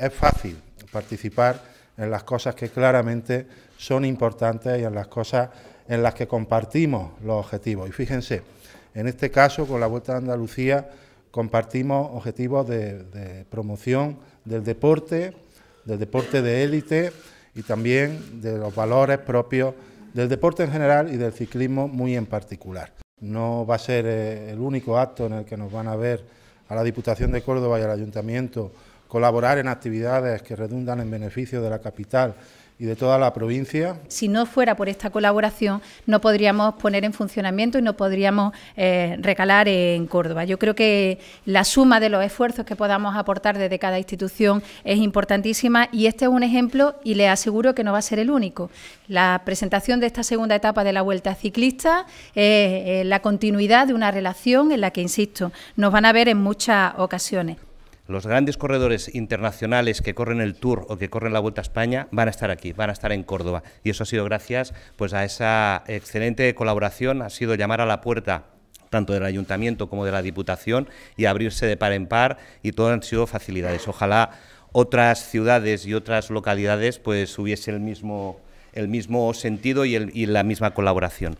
Es fácil participar en las cosas que claramente son importantes y en las cosas en las que compartimos los objetivos. Y fíjense, en este caso, con la Vuelta a Andalucía, compartimos objetivos de, promoción del deporte, del deporte de élite y también de los valores propios del deporte en general y del ciclismo muy en particular. No va a ser eh, el único acto en el que nos van a ver a la Diputación de Córdoba y al Ayuntamiento colaborar en actividades que redundan en beneficio de la capital y de toda la provincia. Si no fuera por esta colaboración, no podríamos poner en funcionamiento y no podríamos eh, recalar en Córdoba. Yo creo que la suma de los esfuerzos que podamos aportar desde cada institución es importantísima y este es un ejemplo y le aseguro que no va a ser el único. La presentación de esta segunda etapa de la Vuelta Ciclista es eh, la continuidad de una relación en la que, insisto, nos van a ver en muchas ocasiones. Los grandes corredores internacionales que corren el Tour o que corren la Vuelta a España van a estar aquí, van a estar en Córdoba. Y eso ha sido gracias pues, a esa excelente colaboración, ha sido llamar a la puerta tanto del ayuntamiento como de la diputación y abrirse de par en par y todo han sido facilidades. Ojalá otras ciudades y otras localidades pues hubiese el mismo, el mismo sentido y la misma colaboración.